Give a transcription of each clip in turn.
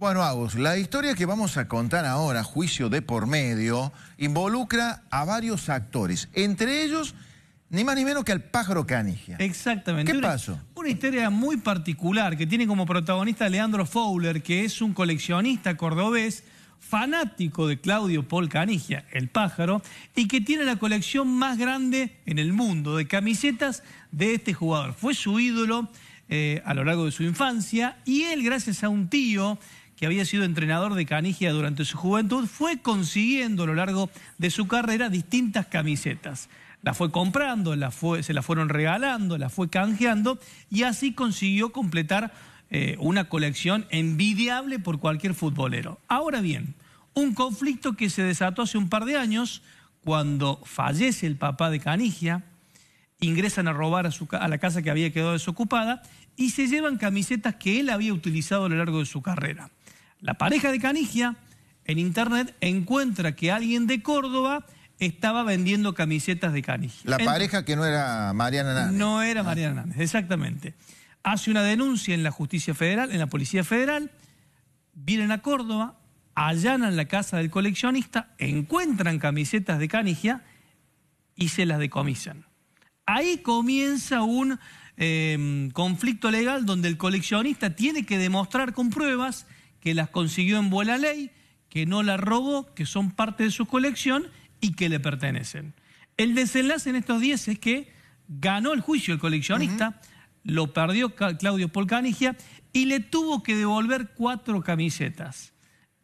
Bueno, Agus, la historia que vamos a contar ahora, juicio de por medio, involucra a varios actores, entre ellos ni más ni menos que al pájaro Canigia. Exactamente. ¿Qué pasó? Una historia muy particular que tiene como protagonista Leandro Fowler, que es un coleccionista cordobés fanático de Claudio Paul Canigia, el pájaro, y que tiene la colección más grande en el mundo de camisetas de este jugador. Fue su ídolo eh, a lo largo de su infancia y él, gracias a un tío que había sido entrenador de Canigia durante su juventud, fue consiguiendo a lo largo de su carrera distintas camisetas. La fue comprando, fue, se la fueron regalando, la fue canjeando y así consiguió completar eh, una colección envidiable por cualquier futbolero. Ahora bien, un conflicto que se desató hace un par de años cuando fallece el papá de Canigia, ingresan a robar a la casa que había quedado desocupada y se llevan camisetas que él había utilizado a lo largo de su carrera. La pareja de Canigia en internet encuentra que alguien de Córdoba estaba vendiendo camisetas de Canigia. La pareja que no era Mariana Hernández. No era Mariana Hernández, exactamente. Hace una denuncia en la justicia federal, en la policía federal, vienen a Córdoba, allanan la casa del coleccionista, encuentran camisetas de Canigia y se las decomisan. Ahí comienza un eh, conflicto legal donde el coleccionista tiene que demostrar con pruebas que las consiguió en buena ley, que no las robó, que son parte de su colección y que le pertenecen. El desenlace en estos 10 es que ganó el juicio el coleccionista, lo perdió Claudio Polcanigia y le tuvo que devolver cuatro camisetas.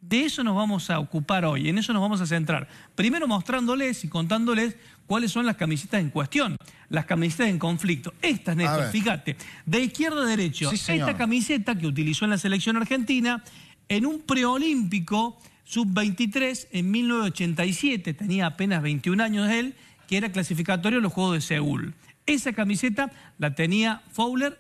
De eso nos vamos a ocupar hoy, en eso nos vamos a centrar. Primero mostrándoles y contándoles cuáles son las camisetas en cuestión, las camisetas en conflicto. Estas, Néstor, fíjate, de izquierda a derecha, esta camiseta que utilizó en la selección argentina en un preolímpico sub-23 en 1987, tenía apenas 21 años él, que era clasificatorio en los Juegos de Seúl. Esa camiseta la tenía Fowler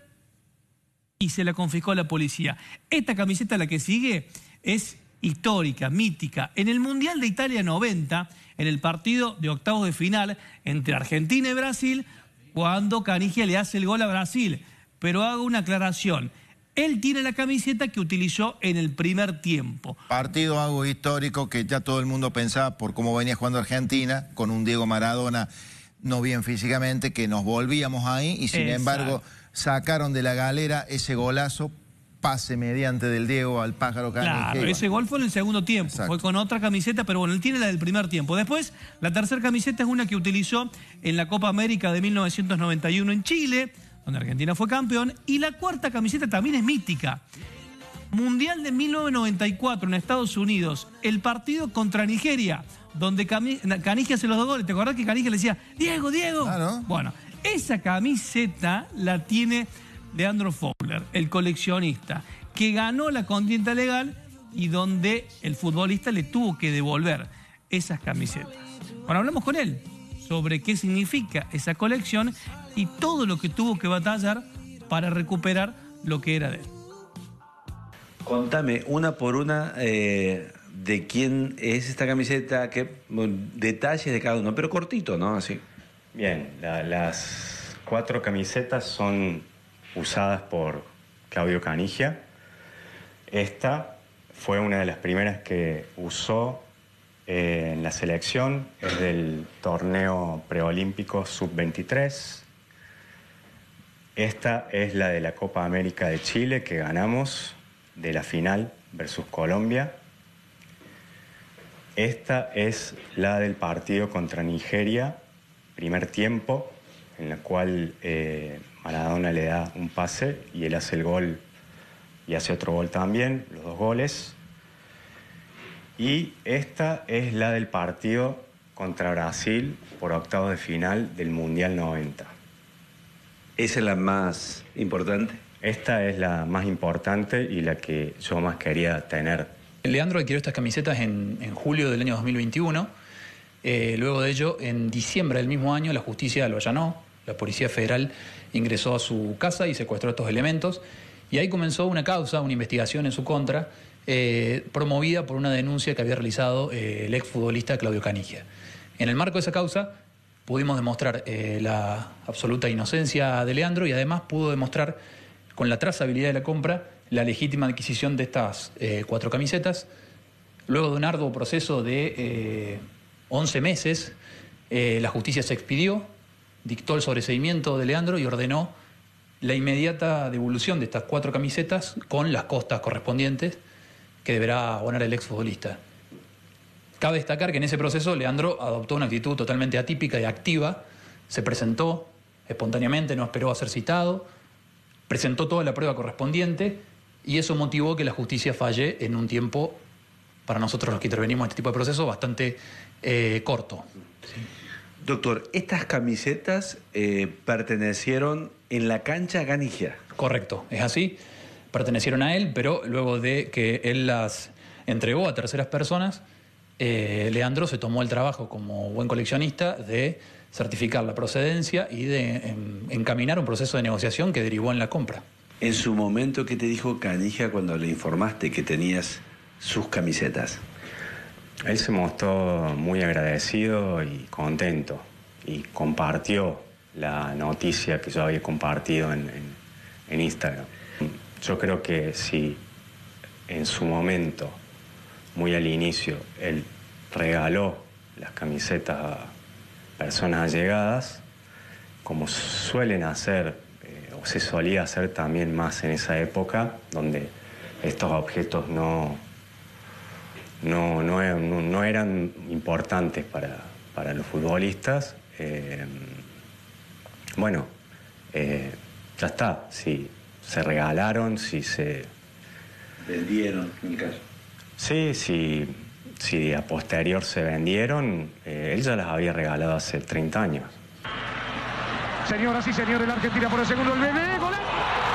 y se la confiscó a la policía. Esta camiseta, la que sigue, es histórica, mítica. En el Mundial de Italia 90, en el partido de octavos de final entre Argentina y Brasil, cuando Canigia le hace el gol a Brasil. Pero hago una aclaración. Él tiene la camiseta que utilizó en el primer tiempo. Partido algo histórico que ya todo el mundo pensaba por cómo venía jugando Argentina, con un Diego Maradona no bien físicamente, que nos volvíamos ahí y sin embargo sacaron de la galera ese golazo pase mediante del Diego al pájaro Claro, ese gol fue en el segundo tiempo, fue con otra camiseta, pero bueno, él tiene la del primer tiempo. Después, la tercera camiseta es una que utilizó en la Copa América de 1991 en Chile, donde Argentina fue campeón, y la cuarta camiseta también es mítica. Mundial de 1994 en Estados Unidos, el partido contra Nigeria, donde Canigia hace los dos goles. ¿Te acordás que Canigia le decía, Diego, Diego? Ah, bueno, esa camiseta la tiene Andrew Fowler, el coleccionista, que ganó la contienda legal y donde el futbolista le tuvo que devolver esas camisetas. Bueno, hablamos con él sobre qué significa esa colección y todo lo que tuvo que batallar para recuperar lo que era de él. Contame una por una eh, de quién es esta camiseta, qué detalles de cada uno, pero cortito, ¿no? Así. Bien, las cuatro camisetas son usadas por Claudio Canigia. Esta fue una de las primeras que usó eh, en la selección, es del torneo preolímpico sub-23. Esta es la de la Copa América de Chile que ganamos de la final versus Colombia. Esta es la del partido contra Nigeria, primer tiempo, en la cual eh, Maradona le da un pase y él hace el gol y hace otro gol también, los dos goles. Y esta es la del partido contra Brasil por octavos de final del Mundial 90. ¿Esa es la más importante? Esta es la más importante y la que yo más quería tener. Leandro adquirió estas camisetas en, julio del año 2021. Eh, luego de ello, en diciembre del mismo año, la justicia lo allanó la Policía Federal ingresó a su casa y secuestró estos elementos. Y ahí comenzó una causa, una investigación en su contra, eh, promovida por una denuncia que había realizado eh, el exfutbolista Claudio Canigia. En el marco de esa causa pudimos demostrar eh, la absoluta inocencia de Leandro y además pudo demostrar con la trazabilidad de la compra la legítima adquisición de estas cuatro camisetas. Luego de un arduo proceso de 11 meses, la justicia se expidió, dictó el sobreseimiento de Leandro y ordenó la inmediata devolución de estas cuatro camisetas con las costas correspondientes que deberá abonar el exfutbolista. Cabe destacar que en ese proceso Leandro adoptó una actitud totalmente atípica y activa, se presentó espontáneamente, no esperó a ser citado, presentó toda la prueba correspondiente y eso motivó que la justicia falle en un tiempo, para nosotros los que intervenimos en este tipo de procesos, bastante eh, corto. Doctor, estas camisetas eh, pertenecieron en la cancha Ganigia. Correcto, es así. Pertenecieron a él, pero luego de que él las entregó a terceras personas, eh, Leandro se tomó el trabajo como buen coleccionista de certificar la procedencia y de em, encaminar un proceso de negociación que derivó en la compra. En su momento, ¿qué te dijo Canija cuando le informaste que tenías sus camisetas? Él se mostró muy agradecido y contento y compartió la noticia que yo había compartido en, Instagram. Yo creo que si en su momento, muy al inicio, él regaló las camisetas a personas allegadas, como suelen hacer eh, o se solía hacer también más en esa época, donde estos objetos no no, no, no eran importantes para, los futbolistas. Eh, bueno, eh, ya está, si se regalaron, si se... Vendieron, en caso. Sí, si, a posterior se vendieron, eh, él ya las había regalado hace 30 años. Señoras y señores, la Argentina por el segundo, el bebé, golazo.